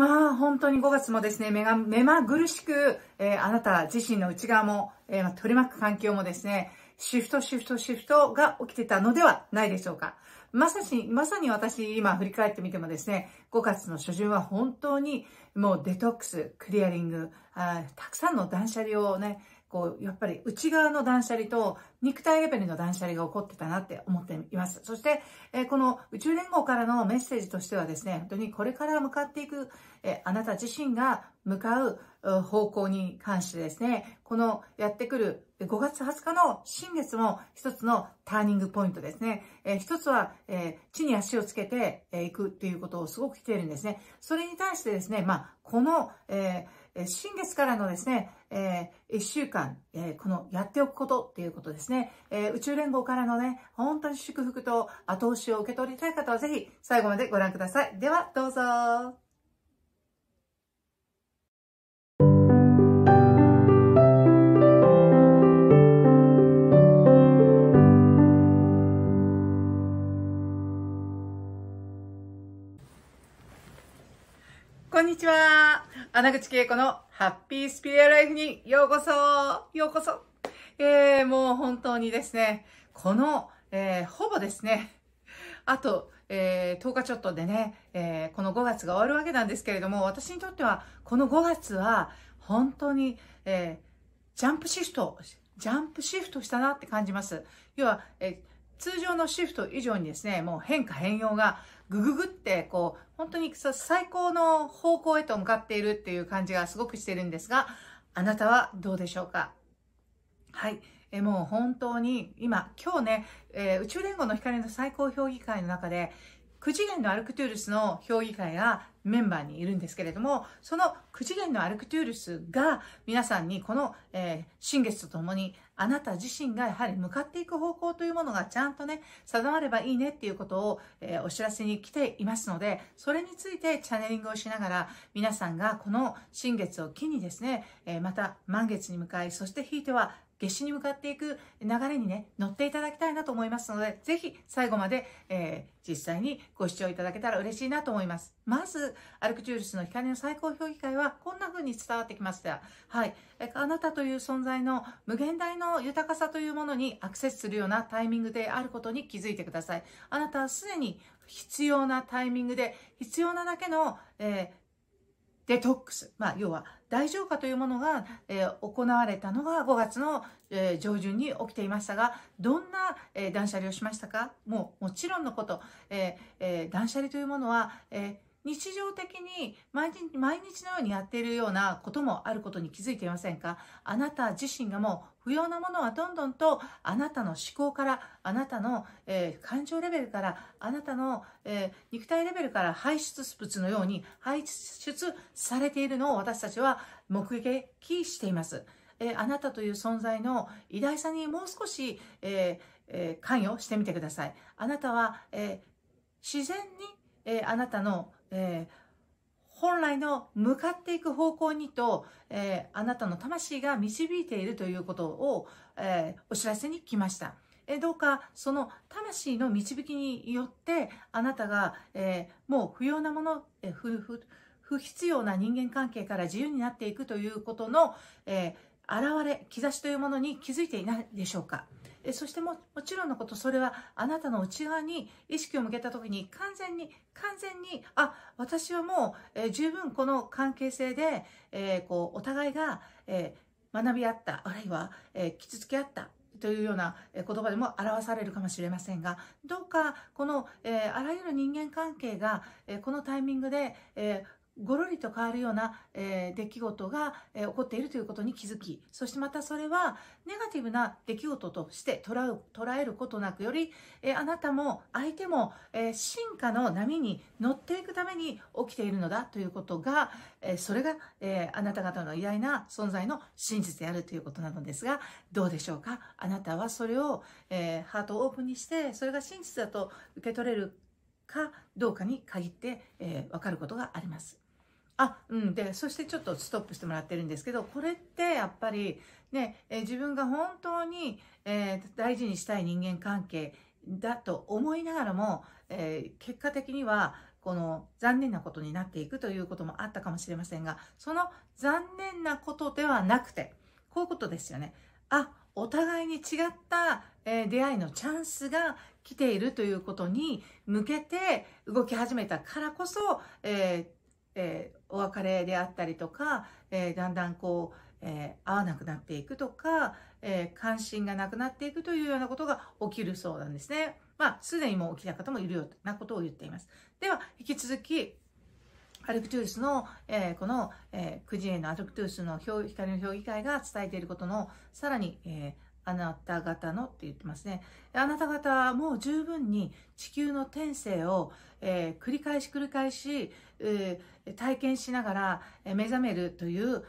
まあ本当に5月もですね、目が、目まぐるしく、えー、あなた自身の内側も、えー、取り巻く環境もですね、シフトシフトシフトが起きてたのではないでしょうか。まさし、まさに私今振り返ってみてもですね、5月の初旬は本当にもうデトックス、クリアリング、あたくさんの断捨離をね、こう、やっぱり内側の断捨離と肉体レベルの断捨離が起こってたなって思っています。そして、えこの宇宙連合からのメッセージとしてはですね、本当にこれから向かっていく、えあなた自身が向かう方向に関してですね、このやってくる5月20日の新月も一つのターニングポイントですね。えー、一つは、えー、地に足をつけてい、えー、くということをすごく来ているんですね。それに対してですね、まあ、この、えーえ新月からのですね、えー、1週間、えー、このやっておくことっていうことですね、えー、宇宙連合からのね、本当に祝福と後押しを受け取りたい方はぜひ最後までご覧ください。では、どうぞ。こんにちは。穴口恵子のハッピースピリアライフにようこそようこそえー、もう本当にですね、この、えー、ほぼですね、あと、えー、10日ちょっとでね、えー、この5月が終わるわけなんですけれども、私にとっては、この5月は、本当に、えー、ジャンプシフト、ジャンプシフトしたなって感じます。要は、えー、通常のシフト以上にですね、もう変化変容がぐぐぐってこに最高の方向へと向かっているっていう感じがすごくしてるんですが、あなたはどうでしょうかはい。えもう本当に今、今日ね、えー、宇宙連合の光の最高評議会の中で、9次元のアルクトゥールスの評議会がメンバーにいるんですけれども、その9次元のアルクトゥールスが皆さんにこの、えー、新月とともにあなた自身がやはり向かっていく方向というものがちゃんとね、定まればいいねっていうことを、えー、お知らせに来ていますので、それについてチャネリングをしながら皆さんがこの新月を機にですね、えー、また満月に向かい、そしてひいては夏至に向かっていく流れにね、乗っていただきたいなと思いますので、ぜひ最後まで、えー、実際にご視聴いただけたら嬉しいなと思います。まず、アルクチュールスの光の最高評議会はこんな風に伝わってきました。はい。あなたという存在の無限大の豊かさというものにアクセスするようなタイミングであることに気づいてください。あなたはすでに必要なタイミングで、必要なだけの、えーデトックス、まあ、要は大浄化というものが、えー、行われたのが5月の、えー、上旬に起きていましたがどんな、えー、断捨離をしましたかもうもちろんのこと、えーえー、断捨離というものは、えー日常的に毎日毎日のようにやっているようなこともあることに気づいていませんかあなた自身がもう不要なものはどんどんとあなたの思考からあなたの、えー、感情レベルからあなたの、えー、肉体レベルから排出物のように排出されているのを私たちは目撃しています。えー、あなたという存在の偉大さにもう少し、えーえー、関与してみてください。あなたは、え自然にえー、あなたの、えー、本来の向かっていく方向にと、えー、あなたの魂が導いているということを、えお知らせに来ました。えどうかその魂の導きによってあなたが、えもう不要なもの、え不必要な人間関係から自由になっていくということの、え現れ兆しというものに気づいていないでしょうか。えそしてももちろんのことそれはあなたの内側に意識を向けた時に完全に完全にあ私はもう、え十分この関係性で、えー、こうお互いが、えー、学び合ったあるいは、えー、傷つけ合ったというような言葉でも表されるかもしれませんがどうかこの、えー、あらゆる人間関係が、えー、このタイミングで、えー、ごろりと変わるような、えー、出来事が、えー、起こっているということに気づき、そしてまたそれはネガティブな出来事として捉う捉えることなくより、えー、あなたも相手も、え進化の波に乗っていくために起きているのだということが、えそれが、えあなた方の偉大な存在の真実であるということなのですが、どうでしょうかあなたはそれを、えハートをオープンにして、それが真実だと受け取れるかどうかに限って、えー、分かることがあります。あ、うん。で、そしてちょっとストップしてもらってるんですけど、これってやっぱりね、え自分が本当に、えー、大事にしたい人間関係だと思いながらも、えー、結果的には、この残念なことになっていくということもあったかもしれませんが、その残念なことではなくて、こういうことですよね。あ、お互いに違った、えー、出会いのチャンスが来ているということに向けて動き始めたからこそ、えーえー、お別れであったりとか、えー、だんだんこう、えー、会わなくなっていくとか、え関心がなくなっていくというようなことが起きるそうなんですね。まあ、すでにもう起きた方もいるようなことを言っています。では、引き続き、アルクトゥースの、えー、この、えー、9時へのアルクトゥースの表光の評議会が伝えていることの、さらに、えー、あなた方のって言ってますね。あなた方も十分に地球の天性を、えー、繰り返し繰り返し、えー、体験しながら目覚めるという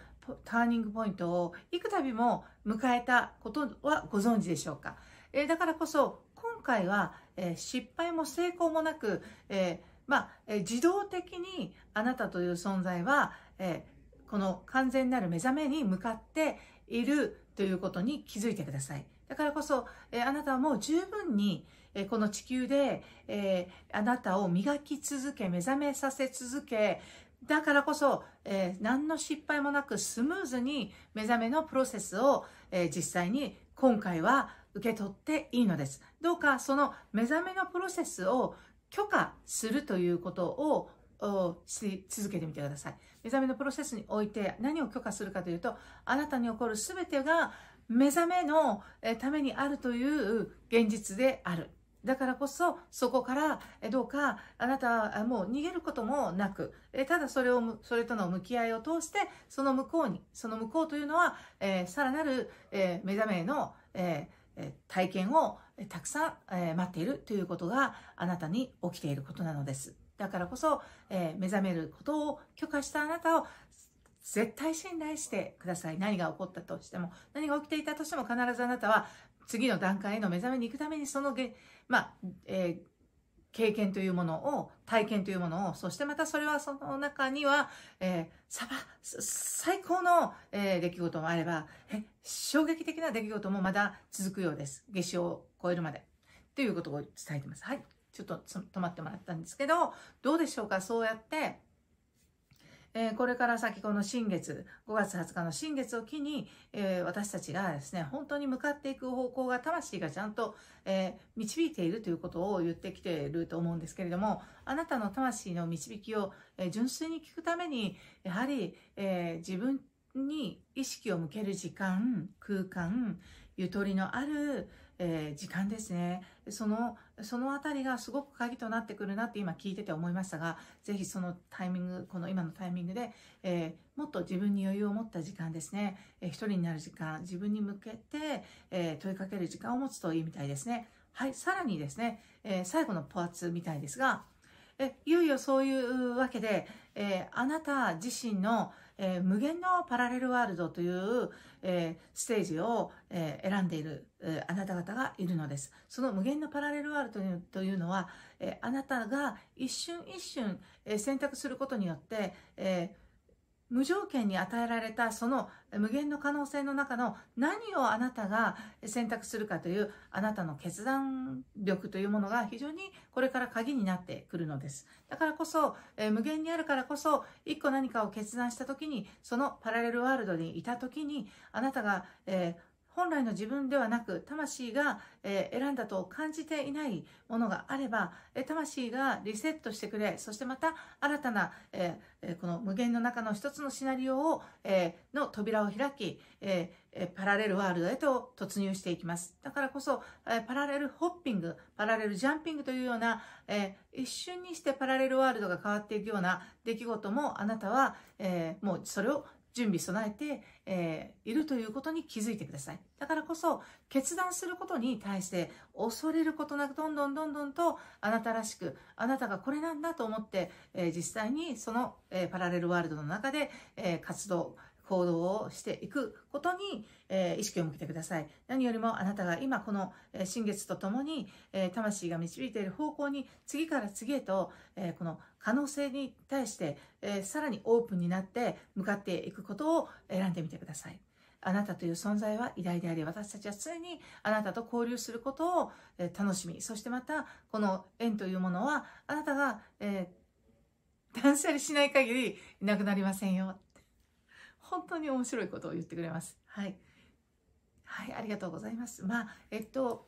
ターニングポイントを幾度も迎えたことはご存知でしょうか。えー、だからこそ今回は、え失敗も成功もなく、えまあ、自動的にあなたという存在は、えこの完全なる目覚めに向かっているということに気づいてください。だからこそ、えあなたはもう十分に、えこの地球で、えあなたを磨き続け、目覚めさせ続け、だからこそ、え何の失敗もなくスムーズに目覚めのプロセスを、え実際に今回は受け取っていいのです。どうかその目覚めのプロセスを許可するということをし続けてみてください。目覚めのプロセスにおいて何を許可するかというと、あなたに起こる全てが目覚めのためにあるという現実である。だからこそ、そこから、どうか、あなたはもう逃げることもなく、ただそれを、それとの向き合いを通して、その向こうに、その向こうというのは、えー、さらなる、えー、目覚めの、えー、体験をたくさん、え待っているということがあなたに起きていることなのです。だからこそ、えー、目覚めることを許可したあなたを絶対信頼してください。何が起こったとしても、何が起きていたとしても必ずあなたは次の段階への目覚めに行くためにそのげ、まあ、えー、経験というものを、体験というものを、そしてまたそれはその中には、えー、さば、最高の、えー、出来事もあれば、え、衝撃的な出来事もまだ続くようです。夏至を超えるまで。ということを伝えてます。はい。ちょっと止まってもらったんですけど、どうでしょうかそうやって、えー、これから先この新月、5月20日の新月を機に、えー、私たちがですね、本当に向かっていく方向が、魂がちゃんと、えー、導いているということを言ってきていると思うんですけれども、あなたの魂の導きを、え純粋に聞くために、やはり、え自分に意識を向ける時間、空間、ゆとりのある、えー、時間ですね。その、そのあたりがすごく鍵となってくるなって今聞いてて思いましたが、ぜひそのタイミング、この今のタイミングで、えー、もっと自分に余裕を持った時間ですね、えー、一人になる時間、自分に向けて、え問いかける時間を持つといいみたいですね。はい、さらにですね、え最後のポーツみたいですが、えいよいよそういうわけで、えあなた自身の、えー、無限のパラレルワールドという、えー、ステージを、えー、選んでいる、えあなた方がいるのです。その無限のパラレルワールドというのは、えあなたが一瞬一瞬、え選択することによって、え無条件に与えられたその無限の可能性の中の何をあなたが選択するかというあなたの決断力というものが非常にこれから鍵になってくるのです。だからこそ、え無限にあるからこそ一個何かを決断した時にそのパラレルワールドにいた時にあなたが、えー本来の自分ではなく魂が、え選んだと感じていないものがあれば、え魂がリセットしてくれそしてまた新たな、えこの無限の中の一つのシナリオを、えの扉を開き、えパラレルワールドへと突入していきますだからこそ、えパラレルホッピングパラレルジャンピングというような、え一瞬にしてパラレルワールドが変わっていくような出来事もあなたは、えもうそれを準備備えて、えー、いるということに気づいてください。だからこそ、決断することに対して恐れることなく、どんどんどんどんと、あなたらしく、あなたがこれなんだと思って、えー、実際にその、えー、パラレルワールドの中で、え活動、行動をしていくことに、え意識を向けてください。何よりもあなたが今この、え新月とともに、え魂が導いている方向に次から次へと、えこの可能性に対して、えさらにオープンになって向かっていくことを選んでみてください。あなたという存在は偉大であり、私たちは常にあなたと交流することを楽しみ、そしてまた、この縁というものは、あなたが、えー、断捨離しない限りなくなりませんよ。本当に面白いことを言ってくれます。はい。はい、ありがとうございます。まあ、えっと、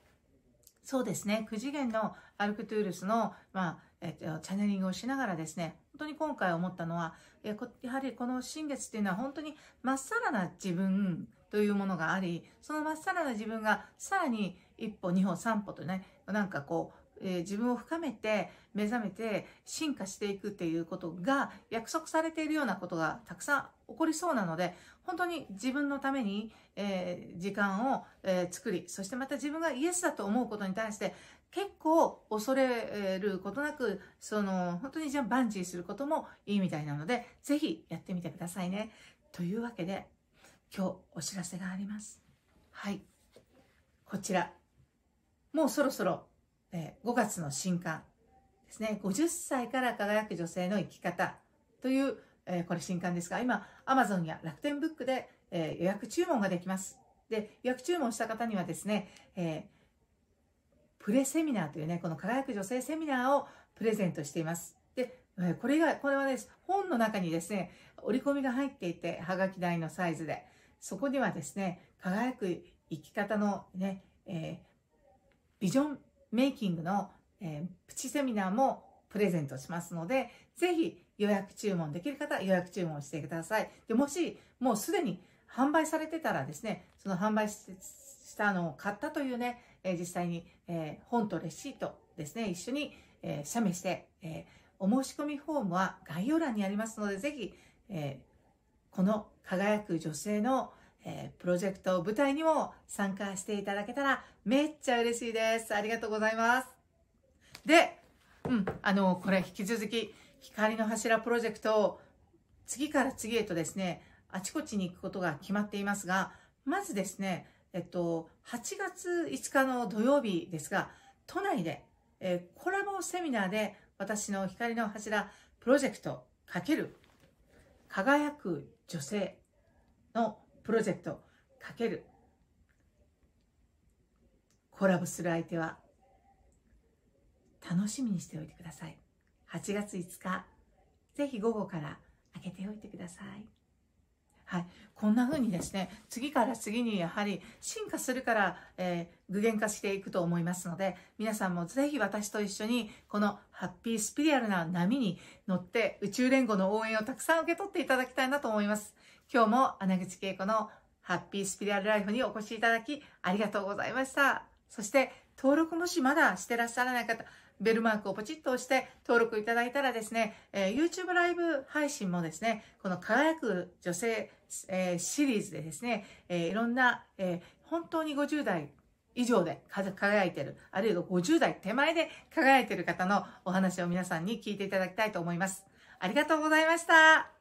そうですね、9次元のアルクトゥールスの、まあ、えっと、チャネリングをしながらですね、本当に今回思ったのは、やはりこの新月っていうのは本当にまっさらな自分というものがあり、そのまっさらな自分がさらに一歩、二歩、三歩とね、なんかこう、え自分を深めて目覚めて進化していくっていうことが約束されているようなことがたくさん起こりそうなので本当に自分のために、え時間を、え作りそしてまた自分がイエスだと思うことに対して結構恐れることなくその本当にじゃあバンジーすることもいいみたいなので是非やってみてくださいね。というわけで今日お知らせがあります。はい。こちら。もうそろそろえー、5月の新刊ですね、50歳から輝く女性の生き方という、えー、これ新刊ですが、今、Amazon や楽天ブックで、えー、予約注文ができます。で、予約注文した方にはですね、えプレセミナーというね、この輝く女性セミナーをプレゼントしています。で、これが、これはね、本の中にですね、折り込みが入っていて、はがき台のサイズで、そこにはですね、輝く生き方のね、えー、ビジョンメイキングの、えー、プチセミナーもプレゼントしますので、ぜひ予約注文できる方、予約注文してください。で、もし、もうすでに販売されてたらですね、その販売したのを買ったというね、えー、実際に、えー、本とレシートですね、一緒に、えー、写メして、えお申し込みフォームは概要欄にありますので、ぜひ、えこの輝く女性のえー、プロジェクト舞台にも参加していただけたらめっちゃ嬉しいです。ありがとうございます。で、うん、あの、これ引き続き、光の柱プロジェクトを次から次へとですね、あちこちに行くことが決まっていますが、まずですね、えっと、8月5日の土曜日ですが、都内で、えー、コラボセミナーで私の光の柱プロジェクト×輝く女性のプロジェクトかけるコラボする相手は楽しみにしておいてください8月5日ぜひ午後から開けておいてくださいはい、こんな風にですね次から次にやはり進化するから、えー、具現化していくと思いますので皆さんもぜひ私と一緒にこのハッピースピリアルな波に乗って宇宙連合の応援をたくさん受け取っていただきたいなと思います。今日も穴口恵子のハッピースピリアルライフにお越しいただきありがとうございました。そして登録もしまだしてらっしゃらない方、ベルマークをポチッと押して登録いただいたらですね、えー、YouTube ライブ配信もですね、この輝く女性、えー、シリーズでですね、えー、いろんな、え本当に50代以上で輝いてる、あるいは50代手前で輝いてる方のお話を皆さんに聞いていただきたいと思います。ありがとうございました。